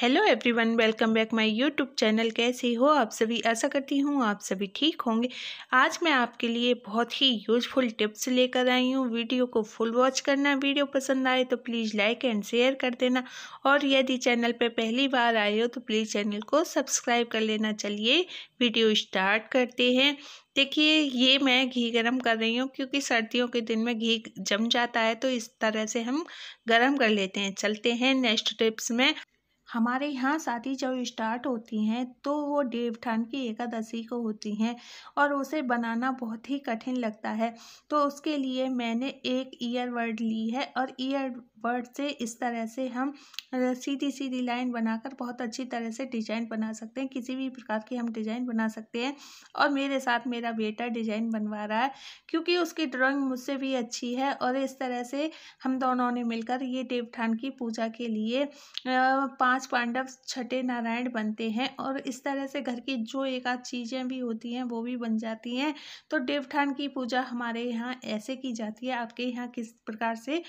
hello everyone welcome back my YouTube channel कैसे हो आप सभी आशा करती हूँ आप सभी ठीक होंगे आज मैं आपके लिए बहुत ही यूजफुल टिप्स लेकर आई हूँ वीडियो को फुल वॉच करना वीडियो पसंद आए तो प्लीज़ लाइक एंड शेयर कर देना और यदि चैनल पर पहली बार आए हो तो प्लीज़ चैनल को सब्सक्राइब कर लेना चलिए वीडियो स्टार्ट करते हैं देखिए ये मैं घी गरम कर रही हूँ क्योंकि सर्दियों के दिन में घी जम जाता है तो इस तरह से हम गरम कर लेते हैं चलते हैं नेक्स्ट टिप्स में हमारे यहाँ शादी जब स्टार्ट होती हैं तो वो देवठान की एकादशी को होती हैं और उसे बनाना बहुत ही कठिन लगता है तो उसके लिए मैंने एक ईयरबड ली है और ईयर बर्ड से इस तरह से हम सीधी सीधी लाइन बनाकर बहुत अच्छी तरह से डिजाइन बना सकते हैं किसी भी प्रकार की हम डिजाइन बना सकते हैं और मेरे साथ मेरा बेटा डिजाइन बनवा रहा है क्योंकि उसकी ड्राइंग मुझसे भी अच्छी है और इस तरह से हम दोनों ने मिलकर ये देवठान की पूजा के लिए पांच पांडव छठे नारायण बनते हैं और इस तरह से घर की जो एक आध चीज़ें भी होती हैं वो भी बन जाती हैं तो देवठान की पूजा हमारे यहाँ ऐसे की जाती है आपके यहाँ किस प्रकार से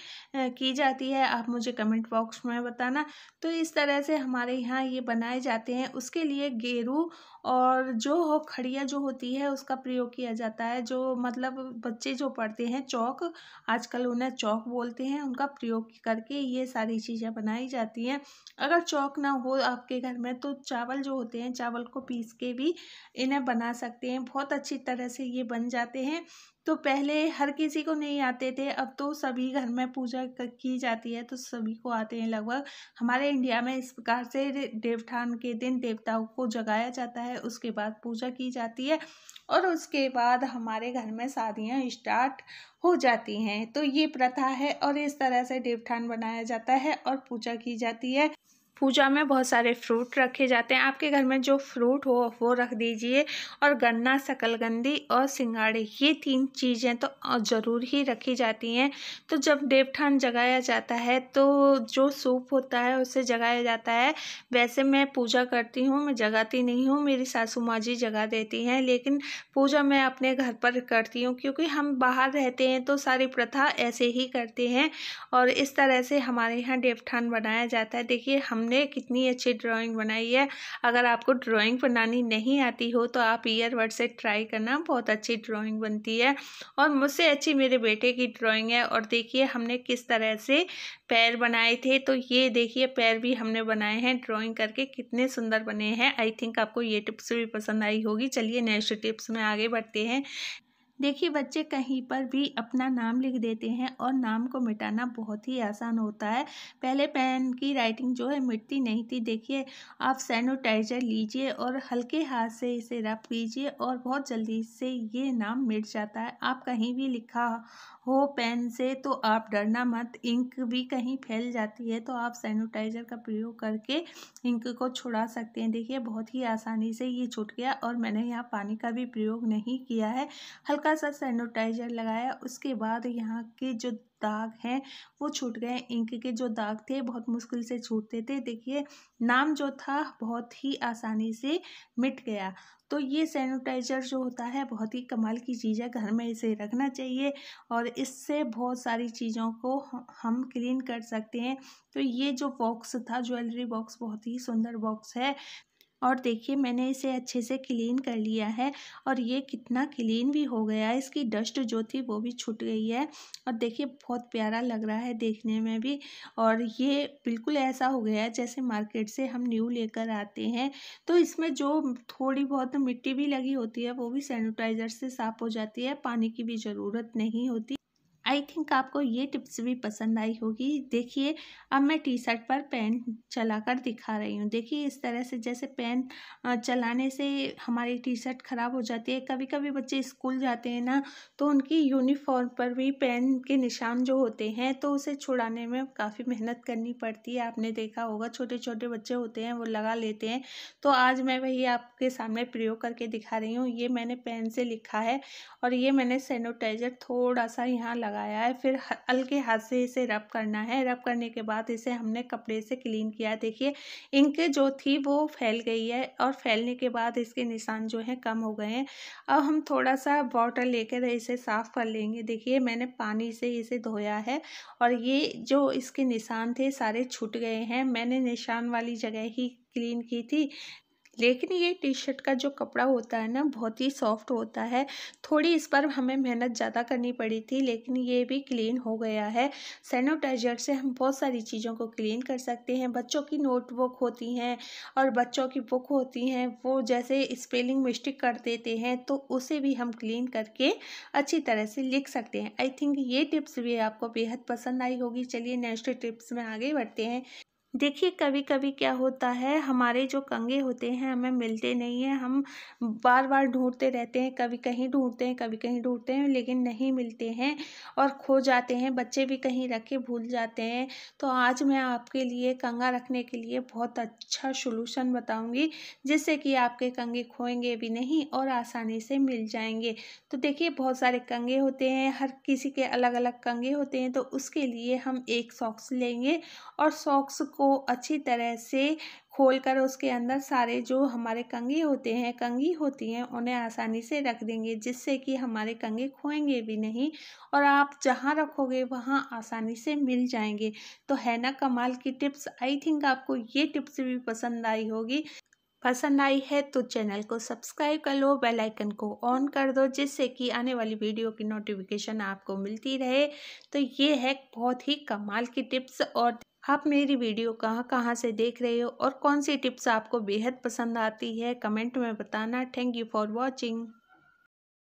की जाती है जाती है आप मुझे कमेंट बॉक्स में बताना तो इस तरह से हमारे यहाँ ये बनाए जाते हैं उसके लिए गेरू और जो हो खड़िया जो होती है उसका प्रयोग किया जाता है जो मतलब बच्चे जो पढ़ते हैं चौक आजकल उन्हें चौक बोलते हैं उनका प्रयोग करके ये सारी चीज़ें बनाई जाती हैं अगर चौक ना हो आपके घर में तो चावल जो होते हैं चावल को पीस के भी इन्हें बना सकते हैं बहुत अच्छी तरह से ये बन जाते हैं तो पहले हर किसी को नहीं आते थे अब तो सभी घर में पूजा की जाती है तो सभी को आते हैं लगभग हमारे इंडिया में इस प्रकार से देवठान के दिन देवताओं को जगाया जाता है उसके बाद पूजा की जाती है और उसके बाद हमारे घर में शादियाँ स्टार्ट हो जाती हैं तो ये प्रथा है और इस तरह से देवठान बनाया जाता है और पूजा की जाती है पूजा में बहुत सारे फ्रूट रखे जाते हैं आपके घर में जो फ्रूट हो वो रख दीजिए और गन्ना सकलगंदी और सिंगाड़े ये तीन चीज़ें तो ज़रूर ही रखी जाती हैं तो जब देवठान जगाया जाता है तो जो सूप होता है उसे जगाया जाता है वैसे मैं पूजा करती हूँ मैं जगाती नहीं हूँ मेरी सासू माँ जी जगा देती हैं लेकिन पूजा मैं अपने घर पर करती हूँ क्योंकि हम बाहर रहते हैं तो सारी प्रथा ऐसे ही करते हैं और इस तरह से हमारे यहाँ देवठान बनाया जाता है देखिए हम हमने कितनी अच्छी ड्राइंग बनाई है अगर आपको ड्राइंग बनानी नहीं आती हो तो आप ईयरबड से ट्राई करना बहुत अच्छी ड्राइंग बनती है और मुझसे अच्छी मेरे बेटे की ड्राइंग है और देखिए हमने किस तरह से पैर बनाए थे तो ये देखिए पैर भी हमने बनाए हैं ड्राइंग करके कितने सुंदर बने हैं आई थिंक आपको ये टिप्स भी पसंद आई होगी चलिए नेक्स्ट टिप्स में आगे बढ़ते हैं देखिए बच्चे कहीं पर भी अपना नाम लिख देते हैं और नाम को मिटाना बहुत ही आसान होता है पहले पेन की राइटिंग जो है मिटती नहीं थी देखिए आप सैनिटाइजर लीजिए और हल्के हाथ से इसे रब कीजिए और बहुत जल्दी से ये नाम मिट जाता है आप कहीं भी लिखा हो पेन से तो आप डरना मत इंक भी कहीं फैल जाती है तो आप सैनिटाइजर का प्रयोग करके इंक को छुड़ा सकते हैं देखिए बहुत ही आसानी से ये छुट गया और मैंने यहाँ पानी का भी प्रयोग नहीं किया है हल्का हल्का सा सैनिटाइजर लगाया उसके बाद यहाँ के जो दाग हैं वो छूट गए इंक के जो दाग थे बहुत मुश्किल से छूटते थे देखिए नाम जो था बहुत ही आसानी से मिट गया तो ये सैनिटाइज़र जो होता है बहुत ही कमाल की चीज़ है घर में इसे रखना चाहिए और इससे बहुत सारी चीज़ों को हम क्लीन कर सकते हैं तो ये जो बॉक्स था ज्वेलरी बॉक्स बहुत ही सुंदर बॉक्स है और देखिए मैंने इसे अच्छे से क्लीन कर लिया है और ये कितना क्लीन भी हो गया है इसकी डस्ट जो थी वो भी छूट गई है और देखिए बहुत प्यारा लग रहा है देखने में भी और ये बिल्कुल ऐसा हो गया है जैसे मार्केट से हम न्यू लेकर आते हैं तो इसमें जो थोड़ी बहुत मिट्टी भी लगी होती है वो भी सैनिटाइज़र से साफ़ हो जाती है पानी की भी ज़रूरत नहीं होती आई थिंक आपको ये टिप्स भी पसंद आई होगी देखिए अब मैं टी शर्ट पर पेन चलाकर दिखा रही हूँ देखिए इस तरह से जैसे पेन चलाने से हमारी टी शर्ट ख़राब हो जाती है कभी कभी बच्चे स्कूल जाते हैं ना तो उनकी यूनिफॉर्म पर भी पेन के निशान जो होते हैं तो उसे छुड़ाने में काफ़ी मेहनत करनी पड़ती है आपने देखा होगा छोटे छोटे बच्चे होते हैं वो लगा लेते हैं तो आज मैं वही आपके सामने प्रयोग करके दिखा रही हूँ ये मैंने पेन से लिखा है और ये मैंने सैनिटाइज़र थोड़ा सा यहाँ लगा लगाया है फिर हल्के हाथ से इसे रब करना है रब करने के बाद इसे हमने कपड़े से क्लीन किया देखिए इंक जो थी वो फैल गई है और फैलने के बाद इसके निशान जो हैं कम हो गए हैं अब हम थोड़ा सा बॉटल लेकर इसे साफ़ कर लेंगे देखिए मैंने पानी से इसे धोया है और ये जो इसके निशान थे सारे छूट गए हैं मैंने निशान वाली जगह ही क्लीन की थी लेकिन ये टी शर्ट का जो कपड़ा होता है ना बहुत ही सॉफ्ट होता है थोड़ी इस पर हमें मेहनत ज़्यादा करनी पड़ी थी लेकिन ये भी क्लीन हो गया है सैनिटाइजर से हम बहुत सारी चीज़ों को क्लीन कर सकते हैं बच्चों की नोटबुक होती हैं और बच्चों की बुक होती हैं वो जैसे स्पेलिंग मिस्टेक कर देते हैं तो उसे भी हम क्लीन करके अच्छी तरह से लिख सकते हैं आई थिंक ये टिप्स भी आपको बेहद पसंद आई होगी चलिए नेक्स्ट टिप्स में आगे बढ़ते हैं देखिए कभी कभी क्या होता है हमारे जो कंगे होते हैं हमें मिलते नहीं हैं हम बार बार ढूंढते रहते हैं कभी कहीं ढूंढते हैं कभी कहीं ढूंढते हैं लेकिन नहीं मिलते हैं और खो जाते हैं बच्चे भी कहीं रखे भूल जाते हैं तो आज मैं आपके लिए कंगा रखने के लिए बहुत अच्छा सोलूशन बताऊंगी जिससे कि आपके कंगे खोएंगे भी नहीं और आसानी से मिल जाएंगे तो देखिए बहुत सारे कंगे होते हैं हर किसी के अलग अलग कंगे होते हैं तो उसके लिए हम एक सॉक्स लेंगे और सॉक्स को अच्छी तरह से खोलकर उसके अंदर सारे जो हमारे कंगे होते हैं कंघी होती हैं उन्हें आसानी से रख देंगे जिससे कि हमारे कंगे खोएंगे भी नहीं और आप जहाँ रखोगे वहाँ आसानी से मिल जाएंगे तो है ना कमाल की टिप्स आई थिंक आपको ये टिप्स भी पसंद आई होगी पसंद आई है तो चैनल को सब्सक्राइब कर लो बेल आइकन को ऑन कर दो जिससे कि आने वाली वीडियो की नोटिफिकेशन आपको मिलती रहे तो ये है बहुत ही कमाल की टिप्स और आप मेरी वीडियो कहाँ कहाँ से देख रहे हो और कौन सी टिप्स आपको बेहद पसंद आती है कमेंट में बताना थैंक यू फॉर वॉचिंग